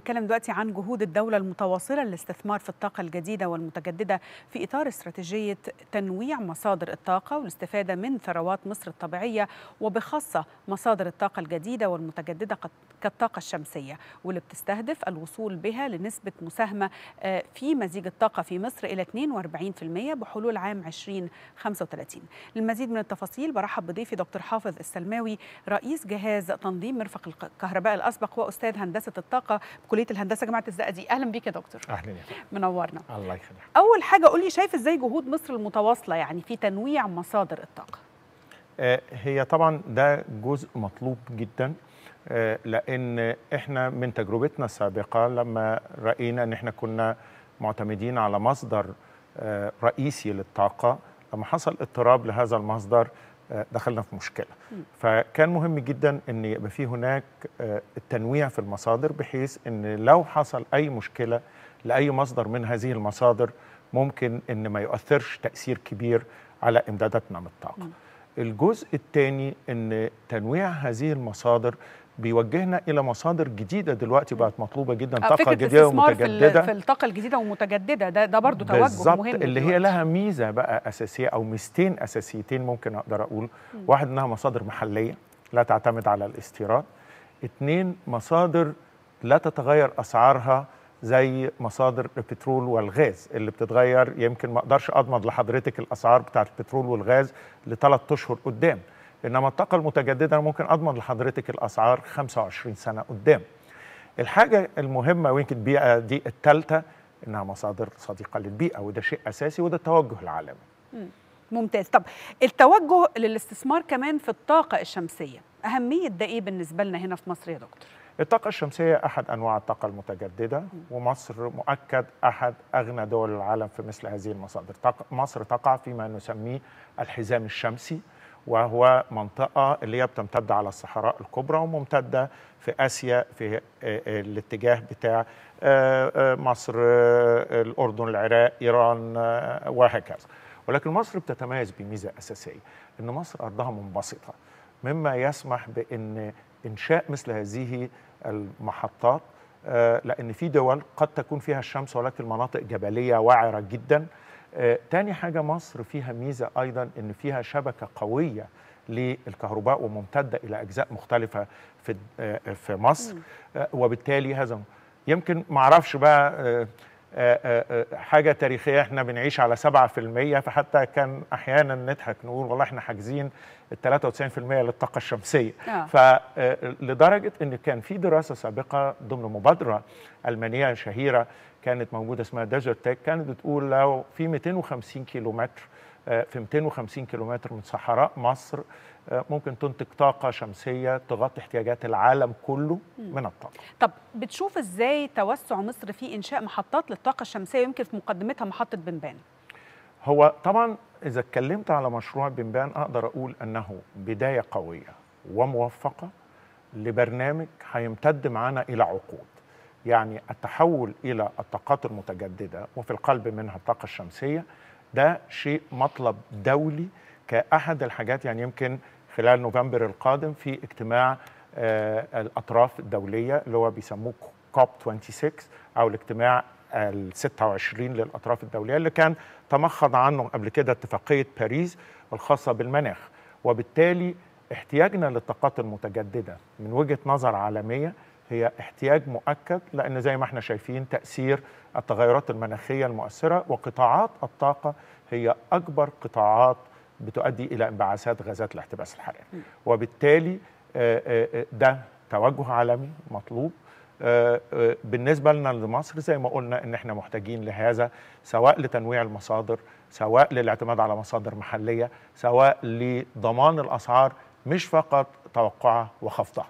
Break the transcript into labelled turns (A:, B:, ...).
A: نتكلم دلوقتي عن جهود الدولة المتواصلة للاستثمار في الطاقة الجديدة والمتجددة في إطار استراتيجية تنويع مصادر الطاقة والاستفادة من ثروات مصر الطبيعية وبخاصة مصادر الطاقة الجديدة والمتجددة كالطاقة الشمسية واللي بتستهدف الوصول بها لنسبة مساهمة آه، في مزيج الطاقة في مصر إلى 42% بحلول عام 2035 للمزيد من التفاصيل برحب بضيفي دكتور حافظ السلماوي رئيس جهاز تنظيم مرفق الكهرباء الأسبق وأستاذ هندسة الطاقة كليه الهندسه جامعه الزقازيق اهلا بيك يا دكتور اهلا يا منورنا الله يخليك اول حاجه قول لي شايف ازاي جهود مصر المتواصله يعني في تنويع مصادر الطاقه
B: آه، هي طبعا ده جزء مطلوب جدا آه، لان احنا من تجربتنا السابقه لما راينا ان احنا كنا معتمدين على مصدر آه، رئيسي للطاقه لما حصل اضطراب لهذا المصدر آه، دخلنا في مشكله فكان مهم جدا ان يبقى في هناك آه، التنويع في المصادر بحيث ان لو حصل اي مشكله لاي مصدر من هذه المصادر ممكن ان ما يؤثرش تاثير كبير على امداداتنا من الطاقه الجزء الثاني ان تنويع هذه المصادر بيوجهنا الى مصادر جديده دلوقتي بقت مطلوبه جدا آه، طاقه جديده ومتجدده في
A: الطاقه الجديده والمتجدده ده ده برضه توجه مهم اللي دلوقتي. هي
B: لها ميزه بقى اساسيه او ميزتين اساسيتين ممكن اقدر اقول م. واحد انها مصادر محليه لا تعتمد على الاستيراد اثنين مصادر لا تتغير اسعارها زي مصادر البترول والغاز اللي بتتغير يمكن ما اقدرش اضمن لحضرتك الاسعار بتاعه البترول والغاز لثلاث اشهر قدام انما الطاقه المتجدده ممكن اضمن لحضرتك الاسعار 25 سنه قدام الحاجه المهمه ويمكن البيئه دي الثالثه انها مصادر صديقه للبيئه وده شيء اساسي وده التوجه العالمي
A: ممتاز طب التوجه للاستثمار كمان في الطاقه الشمسيه اهميه ده ايه بالنسبه لنا هنا في مصر يا دكتور
B: الطاقة الشمسية أحد أنواع الطاقة المتجددة ومصر مؤكد أحد أغنى دول العالم في مثل هذه المصادر مصر تقع فيما نسميه الحزام الشمسي وهو منطقة اللي هي بتمتد على الصحراء الكبرى وممتدة في آسيا في آه، آه، الاتجاه بتاع آه، مصر الأردن العراق إيران وهكذا ولكن مصر بتتميز بميزة أساسية أن مصر أرضها منبسطة مما يسمح بأن إنشاء مثل هذه المحطات لأن في دول قد تكون فيها الشمس ولكن المناطق جبلية وعرة جداً آه، تاني حاجة مصر فيها ميزة أيضا أن فيها شبكة قوية للكهرباء وممتدة إلى أجزاء مختلفة في, آه، في مصر آه، وبالتالي هذا يمكن معرفش بقى حاجة تاريخية احنا بنعيش على 7% فحتى كان أحيانا نضحك نقول والله احنا حاجزين ال 93% للطاقة الشمسية آه. فلدرجة أن كان في دراسة سابقة ضمن مبادرة ألمانية شهيرة كانت موجوده اسمها ديزرت تك كانت بتقول لو في 250 كيلومتر آه، في 250 كيلومتر من صحراء مصر آه، ممكن تنتج طاقة شمسية تغطي احتياجات العالم كله من الطاقة
A: طب بتشوف ازاي توسع مصر في إنشاء محطات للطاقة الشمسية يمكن في مقدمتها محطة بنبان
B: هو طبعا إذا اتكلمت على مشروع بنبان أقدر أقول أنه بداية قوية وموفقة لبرنامج هيمتد معانا إلى عقود يعني التحول إلى الطاقات المتجددة وفي القلب منها الطاقة الشمسية ده شيء مطلب دولي كأحد الحاجات يعني يمكن خلال نوفمبر القادم في اجتماع آه، الأطراف الدولية اللي هو بيسموه كوب 26 أو الاجتماع ال 26 للأطراف الدولية اللي كان تمخض عنه قبل كده اتفاقية باريس الخاصة بالمناخ وبالتالي احتياجنا للطاقات المتجددة من وجهة نظر عالمية هي احتياج مؤكد لأن زي ما احنا شايفين تأثير التغيرات المناخية المؤثرة وقطاعات الطاقة هي أكبر قطاعات بتؤدي إلى انبعاثات غازات الاحتباس الحراري وبالتالي آه، آه، آه، ده توجه عالمي مطلوب بالنسبه لنا لمصر زي ما قلنا ان احنا محتاجين لهذا سواء لتنويع المصادر سواء للاعتماد على مصادر محليه سواء لضمان الاسعار مش فقط توقعها وخفضها